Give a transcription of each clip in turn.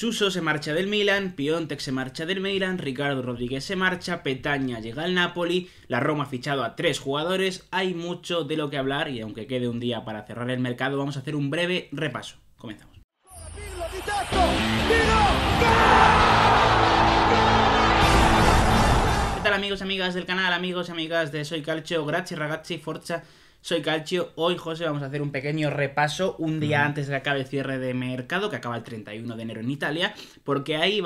Suso se marcha del Milan, Piontek se marcha del Milan, Ricardo Rodríguez se marcha, Petaña llega al Napoli, la Roma ha fichado a tres jugadores, hay mucho de lo que hablar y aunque quede un día para cerrar el mercado vamos a hacer un breve repaso. Comenzamos. ¿Qué tal amigos, amigas del canal, amigos, y amigas de Soy Calcio? Grazie ragazzi, forza soy Calcio, hoy José vamos a hacer un pequeño repaso un día antes de que acabe el cierre de mercado, que acaba el 31 de enero en Italia, porque ahí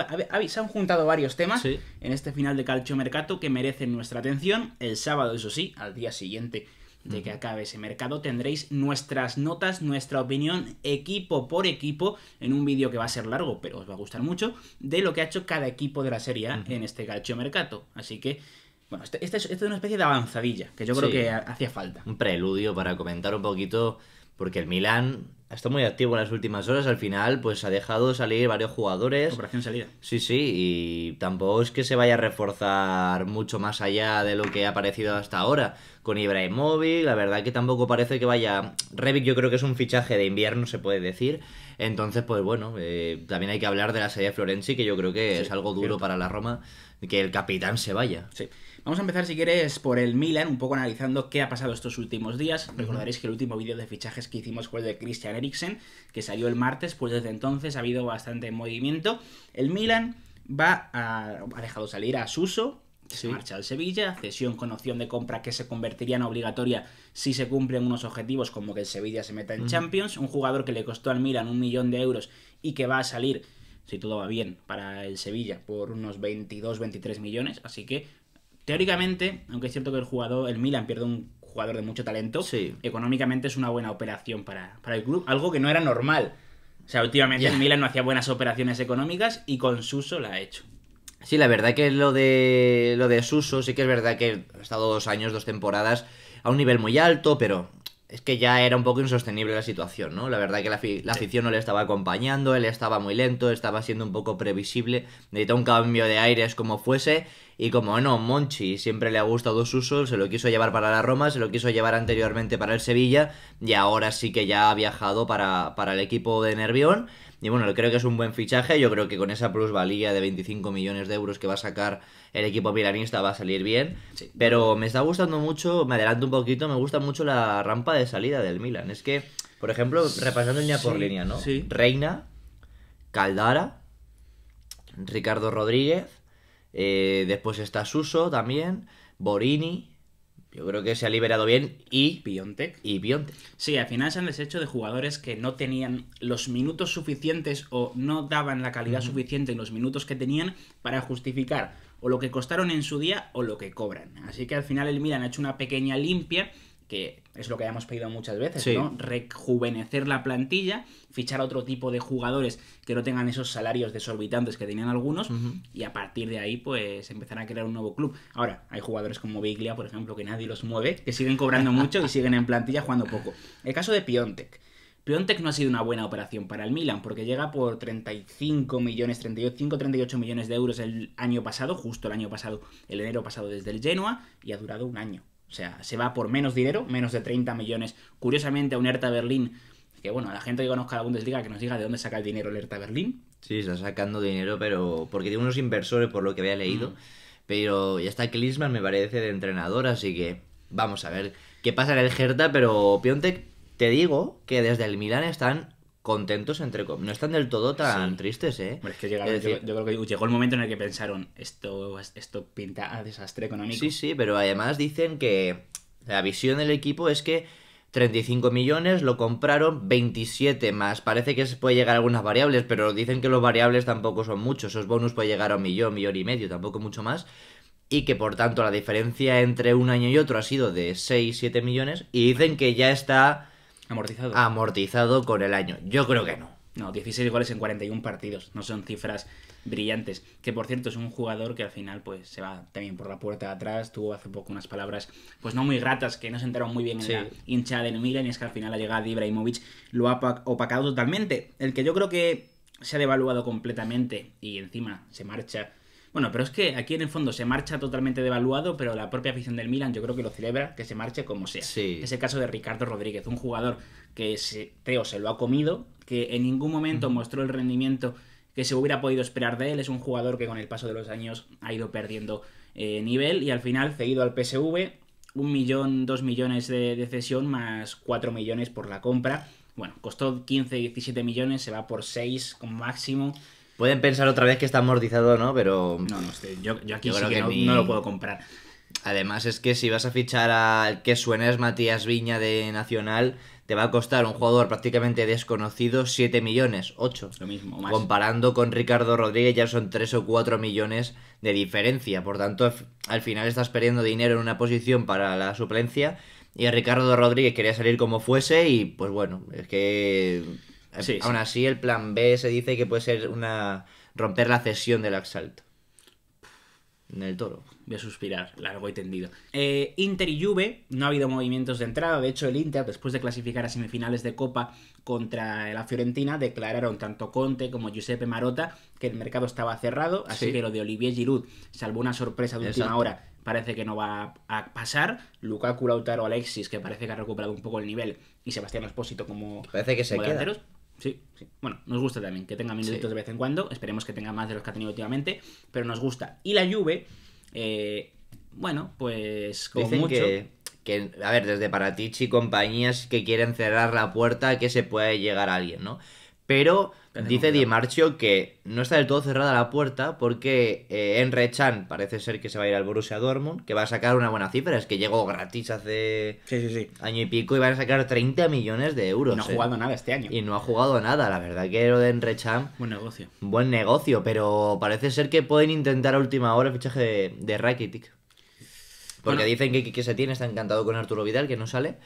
se han juntado varios temas en este final de Calcio Mercato que merecen nuestra atención. El sábado, eso sí, al día siguiente de que acabe ese mercado tendréis nuestras notas, nuestra opinión equipo por equipo en un vídeo que va a ser largo, pero os va a gustar mucho, de lo que ha hecho cada equipo de la Serie en este Calcio Mercato. Así que bueno, esto este este es, una especie de avanzadilla, que yo creo que hacía falta. Un preludio para comentar un poquito, porque el Milan ha estado muy activo en las últimas horas. Al final, pues ha dejado salir varios jugadores. Operación salida. Sí, sí, y tampoco es que se vaya a reforzar mucho más allá de lo que ha aparecido hasta ahora. Con Ibrahimovic, la verdad que tampoco parece que vaya. Rebic, yo creo que es un fichaje de invierno, se puede decir. Entonces, pues bueno, eh, también hay que hablar de la Serie de Florenzi, que yo creo que es algo duro para la Roma, que el capitán se vaya. Sí. Vamos a empezar, si quieres, por el Milan, un poco analizando qué ha pasado estos últimos días. Recordaréis que el último vídeo de fichajes que hicimos fue el de Christian Eriksen, que salió el martes, pues desde entonces ha habido bastante movimiento. El Milan va a, ha dejado salir a Suso, que se marcha al Sevilla, cesión con opción de compra que se convertiría en obligatoria si se cumplen unos objetivos como que el Sevilla se meta en Champions, un jugador que le costó al Milan un millón de euros y que va a salir, si todo va bien, para el Sevilla por unos 22-23 millones, así que teóricamente, aunque es cierto que el jugador, el Milan pierde un jugador de mucho talento, económicamente es una buena operación para, el club, algo que no era normal. O sea, últimamente el Milan no hacía buenas operaciones económicas y con Suso la ha hecho. Sí, la verdad que lo de lo de Suso sí que es verdad que ha estado dos años, dos temporadas a un nivel muy alto, pero es que ya era un poco insostenible la situación, ¿no? La verdad que la, la afición no le estaba acompañando, él estaba muy lento, estaba siendo un poco previsible, necesitaba un cambio de aires como fuese y como no, Monchi siempre le ha gustado usos, se lo quiso llevar para la Roma, se lo quiso llevar anteriormente para el Sevilla y ahora sí que ya ha viajado para, para el equipo de Nervión. Y bueno, creo que es un buen fichaje. Yo creo que con esa plusvalía de 25 millones de euros que va a sacar el equipo milanista va a salir bien. Pero me está gustando mucho, me adelanto un poquito, me gusta mucho la rampa de salida del Milan. Es que, por ejemplo, repasando línea por línea, ¿no? Reina, Caldara, Ricardo Rodríguez, eh, después está Suso también, Borini. Yo creo que se ha liberado bien y... Piontek Y Sí, al final se han deshecho de jugadores que no tenían los minutos suficientes o no daban la calidad suficiente en los minutos que tenían para justificar o lo que costaron en su día o lo que cobran. Así que al final el Milan ha hecho una pequeña limpia que es lo que habíamos pedido muchas veces, Rejuvenecer la plantilla, fichar otro tipo de jugadores que no tengan esos salarios desorbitantes que tenían algunos, y a partir de ahí, pues, empezar a crear un nuevo club. Ahora, hay jugadores como Biglia, por ejemplo, que nadie los mueve, que siguen cobrando mucho y siguen en plantilla jugando poco. El caso de Piontek. Piontek no ha sido una buena operación para el Milan porque llega por 35 millones, 35, 38 millones de euros el año pasado, justo el año pasado, el enero pasado desde el Genoa, y ha durado un año. O sea, se va por menos dinero, menos de 30 millones. Curiosamente, a un Hertha Berlín, que bueno, la gente que conozca la Bundesliga que nos diga de dónde saca el dinero el Hertha Berlín. Sí, está sacando dinero, pero porque tiene unos inversores, por lo que había leído. Mm. Pero ya está Klinsmann, me parece, de entrenador, así que vamos a ver qué pasa en el Hertha, pero Piontek, te digo que desde el Milán están contentos, entre No están del todo tan tristes, ¿eh? yo, creo que llegó el momento en el que pensaron, esto, esto pinta a desastre económico. Sí, sí, pero además dicen que la visión del equipo es que 35 millones, lo compraron 27 más. Parece que se puede llegar a algunas variables, pero dicen que los variables tampoco son muchos. Esos bonus puede llegar a un millón, millón y medio, tampoco mucho más. Y que por tanto la diferencia entre un año y otro ha sido de 6, 7 millones. Y dicen que ya está Amortizado. Amortizado con el año. Yo creo que no. No, 16 goles en 41 partidos. No son cifras brillantes. Que por cierto es un jugador que al final pues se va también por la puerta de atrás. Tuvo hace poco unas palabras pues no muy gratas que no se enteraron muy bien en la hinchada del Milan. Y es que al final ha llegado Ibrahimovic lo ha opacado totalmente. El que yo creo que se ha devaluado completamente y encima se marcha bueno, pero es que aquí en el fondo se marcha totalmente devaluado, pero la propia afición del Milan yo creo que lo celebra, que se marche como sea. Es el caso de Ricardo Rodríguez, un jugador que se, Teo se lo ha comido, que en ningún momento mostró el rendimiento que se hubiera podido esperar de él. Es un jugador que con el paso de los años ha ido perdiendo eh, nivel y al final cedido al PSV, un millón, dos millones de, de, cesión más cuatro millones por la compra. Bueno, costó 15, 17 millones, se va por 6 como máximo. Pueden pensar otra vez que está amortizado, ¿no? Pero. No, no, yo, aquí sí que, no, lo puedo comprar. Además, es que si vas a fichar al que suena es Matías Viña de Nacional, te va a costar un jugador prácticamente desconocido 7 millones, 8. Lo mismo, más. Comparando con Ricardo Rodríguez, ya son 3 o 4 millones de diferencia. Por tanto, al final estás perdiendo dinero en una posición para la suplencia. Y Ricardo Rodríguez quería salir como fuese, y pues bueno, es que eh, aún así, el plan B se dice que puede ser una romper la cesión del En el toro. Voy a suspirar, largo y tendido. Eh, Inter y Juve, no ha habido movimientos de entrada. De hecho, el Inter, después de clasificar a semifinales de Copa contra la Fiorentina, declararon tanto Conte como Giuseppe Marota que el mercado estaba cerrado. Así que lo de Olivier Giroud, salvo una sorpresa de última hora, parece que no va a pasar. Lukaku, Lautaro, Alexis, que parece que ha recuperado un poco el nivel. Y Sebastián Espósito como. Parece que se queda. Sí, Bueno, nos gusta también que tenga minutos de vez en cuando. Esperemos que tenga más de los que ha tenido últimamente, pero nos gusta. Y la Juve, eh, bueno, pues como mucho. Que que, a ver, desde Paratici compañías que quieren cerrar la puerta que se puede llegar a alguien, ¿no? Pero dice Di Marchio que no está del todo cerrada la puerta porque enrechan Enre parece ser que se va a ir al Borussia Dortmund, que va a sacar una buena cifra, es que llegó gratis hace año y pico y van a sacar 30 millones de euros. No ha eh. jugado nada este año. Y no ha jugado nada, la verdad que lo de Enre Chan... Buen negocio. Buen negocio, pero parece ser que pueden intentar a última hora el fichaje de, de Porque dicen que, que, que se tiene está encantado con Arturo Vidal, que no sale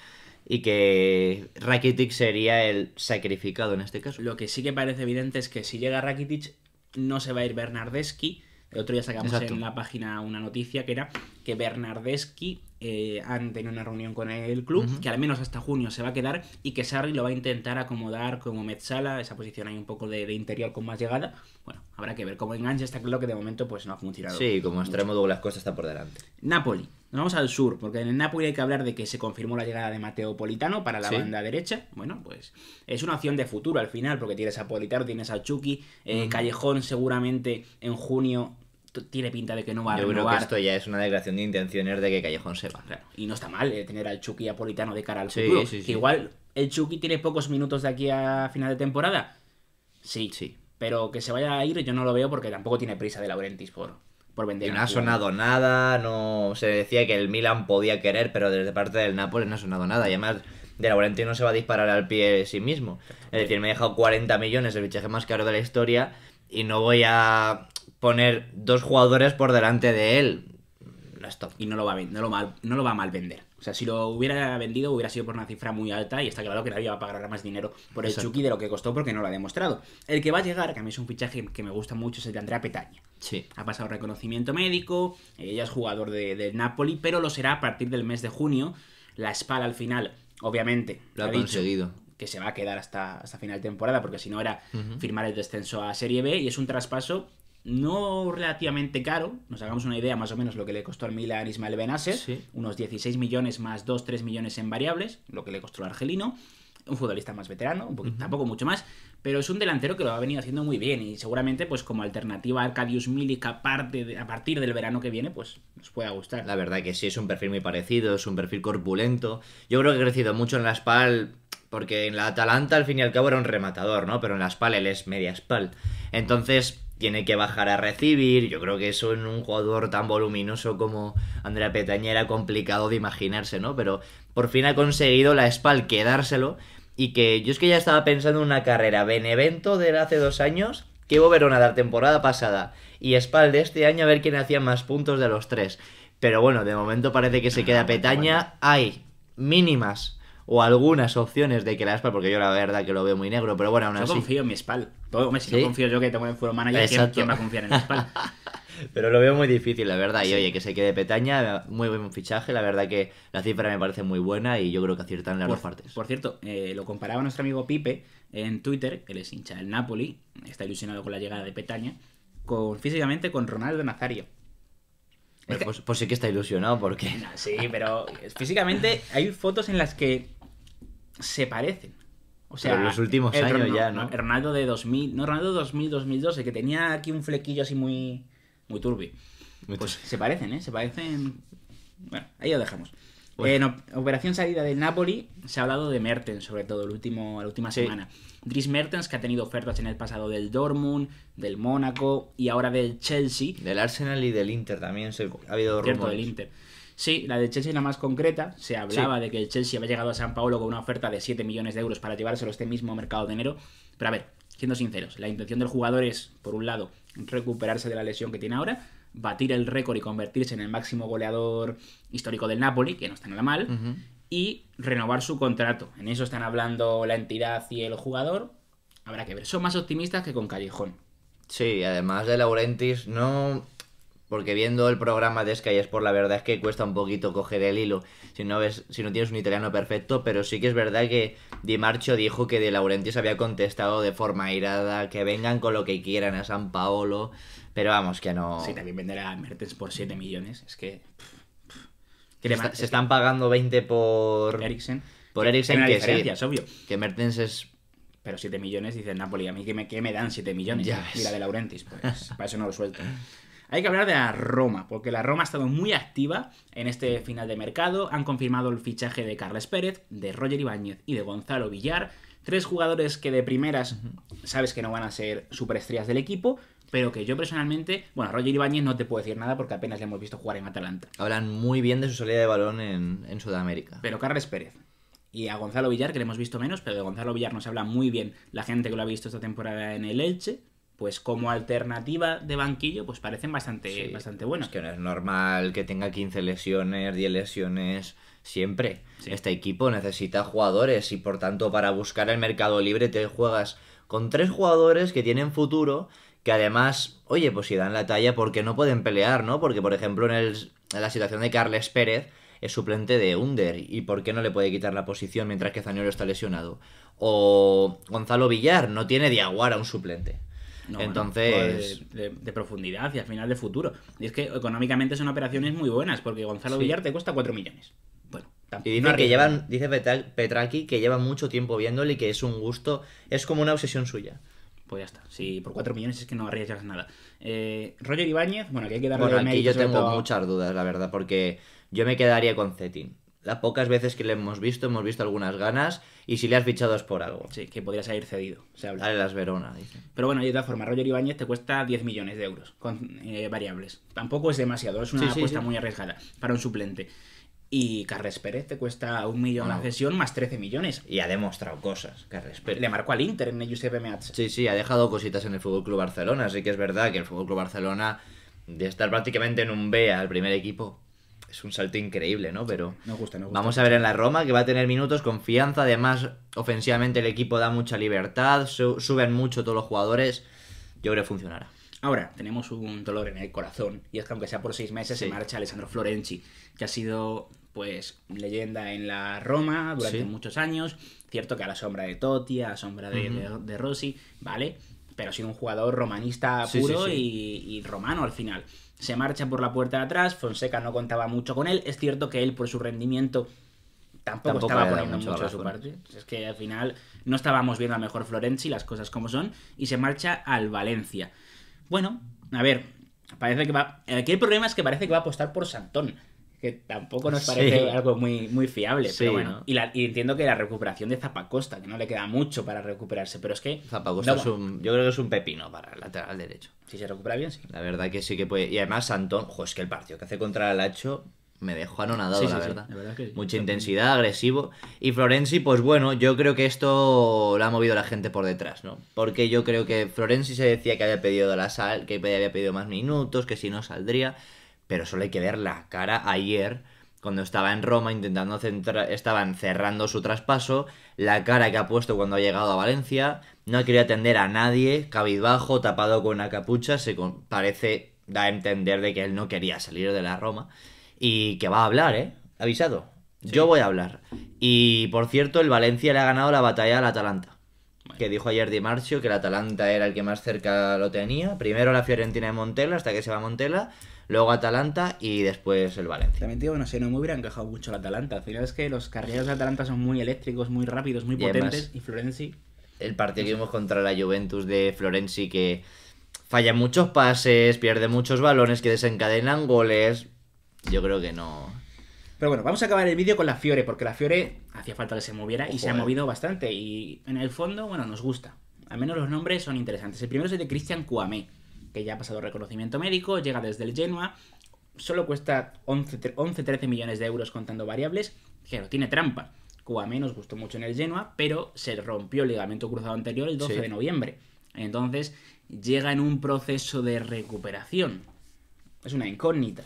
y que Rakitic sería el sacrificado en este caso. Lo que sí que parece evidente es que si llega Rakitic no se va a ir Bernardeschi. El otro día sacamos en la página una noticia que era que Bernardeschi eh, han tenido una reunión con el club, que al menos hasta junio se va a quedar y que Sarri lo va a intentar acomodar como Metzala, esa posición ahí un poco de, interior con más llegada. Bueno, habrá que ver cómo engancha, está claro que de momento pues no ha funcionado. Sí, como extremo luego las cosas está por delante. Napoli. Nos vamos al sur, porque en el Napoli hay que hablar de que se confirmó la llegada de Mateo Politano para la banda derecha. Bueno, pues es una opción de futuro al final, porque tienes a Politano, tienes a Chucky, eh, Callejón seguramente en junio tiene pinta de que no va a Yo creo que esto ya es una declaración de intenciones de que Callejón se va. Y no está mal eh, tener al Chucky y a Politano de cara al sí, que igual el Chucky tiene pocos minutos de aquí a final de temporada. Sí, sí. Pero que se vaya a ir yo no lo veo porque tampoco tiene prisa de Laurentis por, y no ha sonado nada, no se decía que el Milan podía querer, pero desde parte del Nápoles no ha sonado nada. Y además, De Laurenti no se va a disparar al pie sí mismo. Es decir, me he dejado 40 millones, el fichaje más caro de la historia, y no voy a poner dos jugadores por delante de él. Y no lo va a, no lo no lo va a mal vender. O sea, si lo hubiera vendido hubiera sido por una cifra muy alta y está claro que nadie va a pagar más dinero por el Chucky de lo que costó porque no lo ha demostrado. El que va a llegar, que a mí es un fichaje que me gusta mucho, es el de Andrea Petaña. Sí. Ha pasado reconocimiento médico, ella es jugador del de Napoli, pero lo será a partir del mes de junio. La espalda al final, obviamente, lo ha, conseguido. que se va a quedar hasta, hasta final de temporada porque si no era firmar el descenso a Serie B y es un traspaso no relativamente caro, nos hagamos una idea más o menos lo que le costó al Milan Ismael Benasser, unos 16 millones más 2, 3 millones en variables, lo que le costó al argelino, un futbolista más veterano, tampoco mucho más, pero es un delantero que lo ha venido haciendo muy bien y seguramente pues como alternativa a Arcadius Milik a, partir del verano que viene pues nos pueda gustar. La verdad que sí, es un perfil muy parecido, es un perfil corpulento, yo creo que ha crecido mucho en la SPAL porque en la Atalanta al fin y al cabo era un rematador, ¿no? Pero en la SPAL él es media SPAL, entonces tiene que bajar a recibir. Yo creo que eso en un jugador tan voluminoso como Andrea Petaña era complicado de imaginarse, ¿no? Pero por fin ha conseguido la SPAL quedárselo. Y que yo es que ya estaba pensando en una carrera Benevento de hace dos años, que Verona dar temporada pasada y SPAL de este año a ver quién hacía más puntos de los tres. Pero bueno, de momento parece que se queda ah, Petaña. Hay mínimas o algunas opciones de que la SPAL, porque yo la verdad que lo veo muy negro, pero bueno, aún así. Yo confío en mi SPAL. Todo, pues, hombre, si confío yo que tengo en Furo Manager, ¿quién, ¿quién, va a confiar en el Pero lo veo muy difícil, la verdad. Y oye, que se quede Petaña, muy buen fichaje. La verdad que la cifra me parece muy buena y yo creo que aciertan las dos partes. Por cierto, eh, lo comparaba nuestro amigo Pipe en Twitter, él es hincha del Napoli, está ilusionado con la llegada de Petaña, con, físicamente con Ronaldo Nazario. Pues, pues, sí que está ilusionado, porque. sí, pero físicamente hay fotos en las que se parecen. O sea, los últimos años ya, ¿no? Ronaldo de 2000, no, Ronaldo 2000, 2012, que tenía aquí un flequillo así muy, muy turbio. pues se parecen, ¿eh? Se parecen. Bueno, ahí lo dejamos. Bueno. en operación salida del Napoli se ha hablado de Mertens, sobre todo, el último, la última semana. Dries Mertens, que ha tenido ofertas en el pasado del Dortmund, del Mónaco y ahora del Chelsea. Del Arsenal y del Inter también. Se, ha habido rumores. del Inter. Sí, la de Chelsea es la más concreta. Se hablaba de que el Chelsea había llegado a San Paolo con una oferta de 7 millones de euros para llevárselo a este mismo mercado de enero. Pero a ver, siendo sinceros, la intención del jugador es, por un lado, recuperarse de la lesión que tiene ahora, batir el récord y convertirse en el máximo goleador histórico del Napoli, que no está nada mal, y renovar su contrato. En eso están hablando la entidad y el jugador. Habrá que ver. Son más optimistas que con Callejón. Sí, además de Laurentis, no porque viendo el programa de Sky Sport, la verdad es que cuesta un poquito coger el hilo si no, ves, si no tienes un italiano perfecto. Pero sí que es verdad que Di Marcho dijo que De Laurentiis había contestado de forma airada que vengan con lo que quieran a San Paolo. Pero vamos, que no. Sí, también venderá a Mertens por 7 millones. Es que. Se, están pagando 20 por. Eriksen. Por Eriksen, que, sí. Es obvio. Que Mertens es pero 7 millones, dice Napoli, a mí que me, dan 7 millones. Ya la de Laurentiis pues para eso no lo suelto. Hay que hablar de la Roma, porque la Roma ha estado muy activa en este final de mercado. Han confirmado el fichaje de Carles Pérez, de Roger Ibáñez y de Gonzalo Villar. Tres jugadores que de primeras sabes que no van a ser superestrellas del equipo, pero que yo personalmente, bueno, Roger Ibáñez no te puedo decir nada porque apenas le hemos visto jugar en Atalanta. Hablan muy bien de su salida de balón en, en Sudamérica. Pero Carles Pérez, y a Gonzalo Villar, que le hemos visto menos, pero de Gonzalo Villar nos habla muy bien la gente que lo ha visto esta temporada en el Elche pues como alternativa de banquillo, pues parecen bastante, bastante buenos. Es que no es normal que tenga 15 lesiones, 10 lesiones siempre. Este equipo necesita jugadores y por tanto para buscar el mercado libre te juegas con tres jugadores que tienen futuro, que además, oye, pues si dan la talla porque no pueden pelear, ¿no? Porque por ejemplo en, la situación de Carles Pérez es suplente de Under y por qué no le puede quitar la posición mientras que Zaniolo está lesionado. O Gonzalo Villar no tiene de un suplente. Entonces, de, profundidad y al final de futuro. Y es que económicamente son operaciones muy buenas, porque Gonzalo Villar te cuesta 4 millones. Bueno, Y que llevan, dice Petraki que lleva mucho tiempo viéndole y que es un gusto, es como una obsesión suya. Pues ya está. Si por 4 millones es que no arriesgas nada. Eh, Roger Ibáñez, bueno, aquí hay que darle Bueno, aquí yo tengo muchas dudas, la verdad, porque yo me quedaría con Cetin pocas veces que le hemos visto, hemos visto algunas ganas. Y si le has fichado es por algo. Sí, que podrías haber cedido. Se habla. Dale las Verona, dice. Pero bueno, de todas formas, Roger Ibáñez te cuesta 10 millones de euros con eh, variables. Tampoco es demasiado, es una apuesta muy arriesgada para un suplente. Y Carles Pérez te cuesta un millón de cesión más 13 millones. Y ha demostrado cosas, Carles Pérez. Le marcó al Inter en el Giuseppe Sí, sí, ha dejado cositas en el FC Barcelona. Así que es verdad que el Fútbol Club Barcelona, de estar prácticamente en un B al primer equipo, es un salto increíble, ¿no? Pero vamos a ver en la Roma que va a tener minutos, confianza. Además, ofensivamente el equipo da mucha libertad, suben mucho todos los jugadores. Yo creo que funcionará. Ahora, tenemos un dolor en el corazón, y es que aunque sea por seis meses, se marcha Alessandro Florenci, que ha sido pues leyenda en la Roma durante muchos años. Cierto que a la sombra de Totti, a la sombra de, Rossi, ¿vale? Pero ha sido un jugador romanista puro y romano al final se marcha por la puerta de atrás, Fonseca no contaba mucho con él, es cierto que él por su rendimiento tampoco, estaba poniendo mucho, de su parte, es que al final no estábamos viendo a mejor Florenzi, las cosas como son, y se marcha al Valencia. Bueno, a ver, parece que va... Aquí el problema es que parece que va a apostar por Santón que tampoco nos parece algo muy, muy fiable. pero bueno, y, entiendo que la recuperación de Zapacosta, que no le queda mucho para recuperarse, pero es que... Zapacosta es un, yo creo que es un pepino para el lateral derecho. Si se recupera bien, sí. La verdad que sí que puede... Y además Antón, jo, es que el partido que hace contra el Hacho me dejó anonadado, la, verdad. Mucha intensidad, agresivo. Y Florenzi, pues bueno, yo creo que esto lo ha movido la gente por detrás, ¿no? Porque yo creo que Florenzi se decía que había pedido la sal, que había pedido más minutos, que si no saldría pero solo hay que ver la cara ayer cuando estaba en Roma intentando centrar, estaban cerrando su traspaso, la cara que ha puesto cuando ha llegado a Valencia, no ha querido atender a nadie, cabizbajo, tapado con una capucha, se parece da a entender de que él no quería salir de la Roma y que va a hablar, ¿eh? Avisado. Yo voy a hablar. Y por cierto, el Valencia le ha ganado la batalla al Atalanta. Que dijo ayer Di Marzio que el Atalanta era el que más cerca lo tenía. Primero la Fiorentina de Montela, hasta que se va a Montela luego Atalanta y después el Valencia. También digo, no sé, no me hubiera encajado mucho el Atalanta. Al final es que los carreros de Atalanta son muy eléctricos, muy rápidos, muy potentes y Florenzi... El partido que vimos contra la Juventus de Florenzi que falla muchos pases, pierde muchos balones que desencadenan goles. Yo creo que no, pero bueno, vamos a acabar el vídeo con la Fiore, porque la Fiore hacía falta que se moviera y se ha movido bastante. Y en el fondo, bueno, nos gusta. Al menos los nombres son interesantes. El primero es el de Christian Cuamé que ya ha pasado reconocimiento médico, llega desde el Genoa, solo cuesta 11-13 millones de euros contando variables, pero tiene trampa. Cuba nos gustó mucho en el Genoa, pero se rompió el ligamento cruzado anterior el 12 de noviembre. Entonces llega en un proceso de recuperación. Es una incógnita.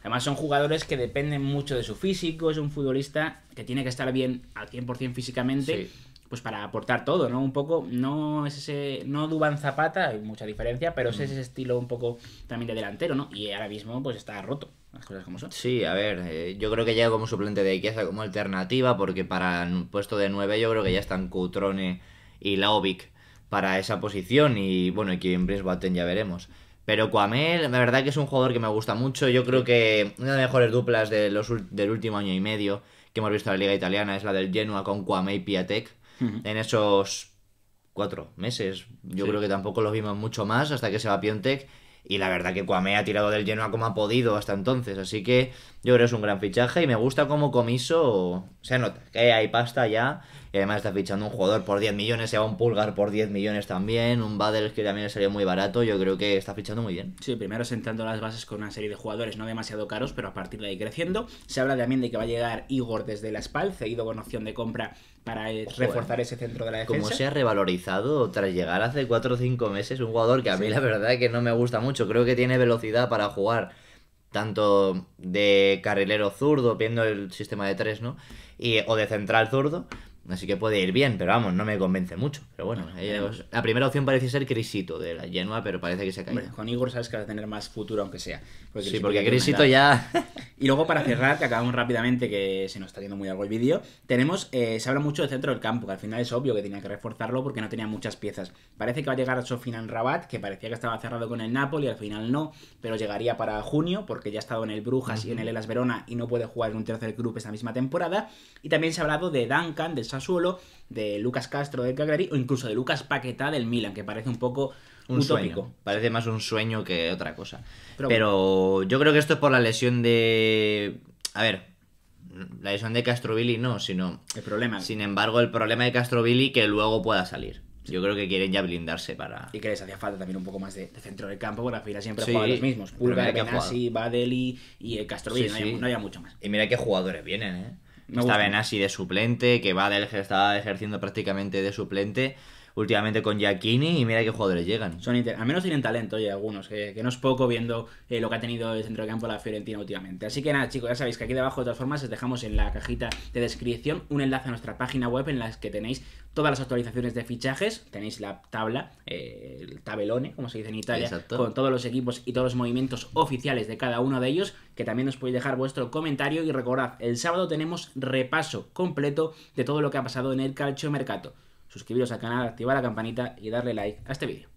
Además son jugadores que dependen mucho de su físico, es un futbolista que tiene que estar bien al 100% físicamente pues para aportar todo, ¿no? Un poco, no es ese, no Duban Zapata, hay mucha diferencia, pero es mm. ese estilo un poco también de delantero, ¿no? Y ahora mismo pues está roto. Las cosas como son. Sí, a ver, eh, yo creo que ya como suplente de Chiesa como alternativa, porque para el puesto de 9 yo creo que ya están Cutrone y Laovic para esa posición, y bueno, aquí en Brisbane ya veremos. Pero Cuamel, la verdad que es un jugador que me gusta mucho. Yo creo que una de las mejores duplas de los, del último año y medio que hemos visto en la Liga Italiana es la del Genoa con Cuamel y Piatek en esos cuatro meses. Yo creo que tampoco los vimos mucho más hasta que se va Piontek. Y la verdad que Cuame ha tirado del lleno a como ha podido hasta entonces. Así que yo creo que es un gran fichaje y me gusta como comiso. Se nota que hay pasta ya y además está fichando un jugador por 10 millones, se va un Pulgar por 10 millones también, un Badel que también salió muy barato, yo creo que está fichando muy bien. Sí, primero sentando las bases con una serie de jugadores no demasiado caros, pero a partir de ahí creciendo. Se habla también de que va a llegar Igor desde la SPAL, cedido con opción de compra para eh, reforzar ese centro de la defensa. Como se ha revalorizado tras llegar hace 4 o 5 meses, un jugador que a mí la verdad es que no me gusta mucho, creo que tiene velocidad para jugar tanto de carrilero zurdo, viendo el sistema de tres, ¿no? Y, o de central zurdo, Así que puede ir bien, pero vamos, no me convence mucho. Pero bueno, la primera opción parece ser Crisito de la Genoa, pero parece que se ha con Igor sabes que va a tener más futuro, aunque sea. sí, porque Crisito ya. y luego para cerrar, que acabamos rápidamente, que se nos está yendo muy largo el vídeo, tenemos, eh, se habla mucho del centro del campo, que al final es obvio que tenía que reforzarlo porque no tenía muchas piezas. Parece que va a llegar a Sofinan Rabat, que parecía que estaba cerrado con el Napoli, al final no, pero llegaría para junio, porque ya ha estado en el Brujas y en el Elas Verona y no puede jugar en un tercer club esta misma temporada. Y también se ha hablado de Duncan, suelo, de Lucas Castro del Cagliari o incluso de Lucas Paquetá del Milan, que parece un poco un utópico. Parece más un sueño que otra cosa. Pero, yo creo que esto es por la lesión de... A ver, la lesión de Castro-Billy, no, sino... El problema. Sin embargo, el problema de Castrovili que luego pueda salir. Yo creo que quieren ya blindarse para. Y que les hacía falta también un poco más de, centro del campo, porque al fila siempre juega los mismos. Pulga, Benassi, Badeli y el eh, Castrovilli. no, haya mucho más. Y mira qué jugadores vienen, ¿eh? Estaba está gusta. de suplente, que del está ejerciendo prácticamente de suplente últimamente con Giacchini y mira qué jugadores llegan. Son Al menos tienen talento, y algunos, que, no es poco viendo eh, lo que ha tenido el centro de campo la Fiorentina últimamente. Así que nada, chicos, ya sabéis que aquí debajo, de todas formas, os dejamos en la cajita de descripción un enlace a nuestra página web en la que tenéis todas las actualizaciones de fichajes, tenéis la tabla, eh, el tabelone, como se dice en Italia, con todos los equipos y todos los movimientos oficiales de cada uno de ellos, que también os podéis dejar vuestro comentario y recordad, el sábado tenemos repaso completo de todo lo que ha pasado en el calcio mercato suscribiros al canal, activar la campanita y darle like a este vídeo.